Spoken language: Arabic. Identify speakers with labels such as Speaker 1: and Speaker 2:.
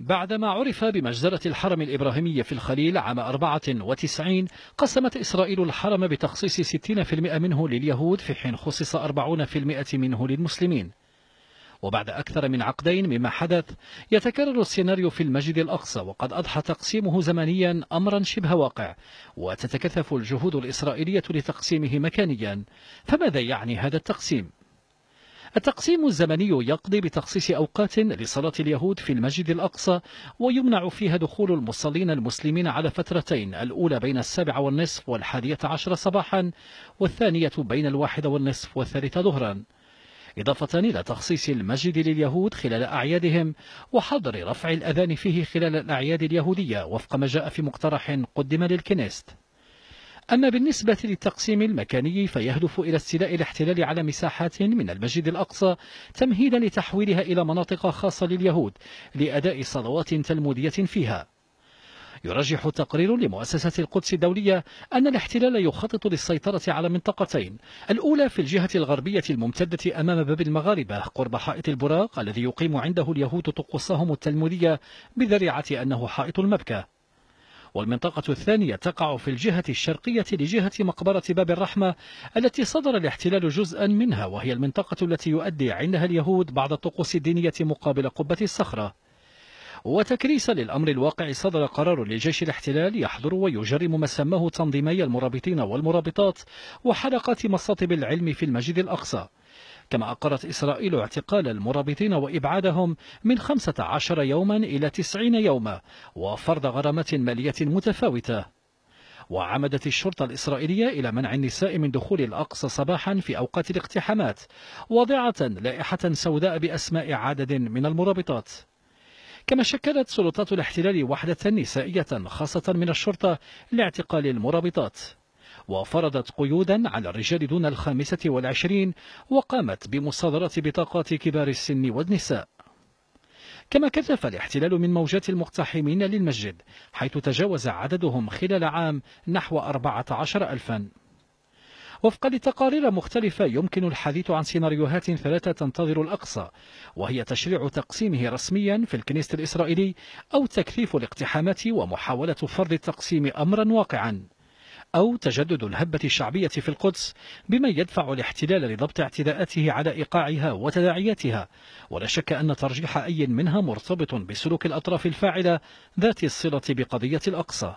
Speaker 1: بعدما عرف بمجزرة الحرم الإبراهيمي في الخليل عام 94 قسمت إسرائيل الحرم بتخصيص 60% منه لليهود في حين خصص 40% منه للمسلمين وبعد أكثر من عقدين مما حدث يتكرر السيناريو في المسجد الأقصى وقد أضحى تقسيمه زمنيا أمرا شبه واقع وتتكثف الجهود الإسرائيلية لتقسيمه مكانيا فماذا يعني هذا التقسيم؟ التقسيم الزمني يقضي بتخصيص أوقات لصلاة اليهود في المسجد الأقصى ويمنع فيها دخول المصلين المسلمين على فترتين الأولى بين السابعة والنصف والحادية عشر صباحا والثانية بين الواحدة والنصف والثالثة ظهرا إضافة إلى تخصيص المسجد لليهود خلال أعيادهم وحظر رفع الأذان فيه خلال الأعياد اليهودية وفق ما جاء في مقترح قدم للكنيست أما بالنسبة للتقسيم المكاني فيهدف إلى استيلاء الاحتلال على مساحات من المسجد الأقصى تمهيدا لتحويلها إلى مناطق خاصة لليهود لأداء صلوات تلمودية فيها يرجح تقرير لمؤسسة القدس الدولية أن الاحتلال يخطط للسيطرة على منطقتين الأولى في الجهة الغربية الممتدة أمام باب المغاربة قرب حائط البراق الذي يقيم عنده اليهود طقوسهم التلمودية بذريعة أنه حائط المبكى والمنطقة الثانية تقع في الجهة الشرقية لجهة مقبرة باب الرحمة التي صدر الاحتلال جزءا منها وهي المنطقة التي يؤدي عندها اليهود بعض الطقوس الدينية مقابل قبة الصخرة وتكريسا للأمر الواقع صدر قرار لجيش الاحتلال يحظر ويجرم ما سماه تنظيمي المرابطين والمرابطات وحلقات مصاطب العلم في المسجد الأقصى كما أقرت إسرائيل اعتقال المرابطين وإبعادهم من 15 يوما إلى 90 يوما وفرض غرامات مالية متفاوتة وعمدت الشرطة الإسرائيلية إلى منع النساء من دخول الأقصى صباحا في أوقات الاقتحامات واضعة لائحة سوداء بأسماء عدد من المرابطات كما شكلت سلطات الاحتلال وحدة نسائية خاصة من الشرطة لاعتقال المرابطات وفرضت قيودا على الرجال دون الخامسة والعشرين وقامت بمصادرة بطاقات كبار السن والنساء كما كثف الاحتلال من موجات المقتحمين للمسجد حيث تجاوز عددهم خلال عام نحو 14 ألفاً وفقا لتقارير مختلفة يمكن الحديث عن سيناريوهات ثلاثة تنتظر الأقصى وهي تشريع تقسيمه رسميا في الكنيست الإسرائيلي أو تكثيف الاقتحامات ومحاولة فرض التقسيم أمرا واقعا أو تجدد الهبة الشعبية في القدس بما يدفع الاحتلال لضبط اعتداءاته على إيقاعها وتداعياتها ولا شك أن ترجيح أي منها مرتبط بسلوك الأطراف الفاعلة ذات الصلة بقضية الأقصى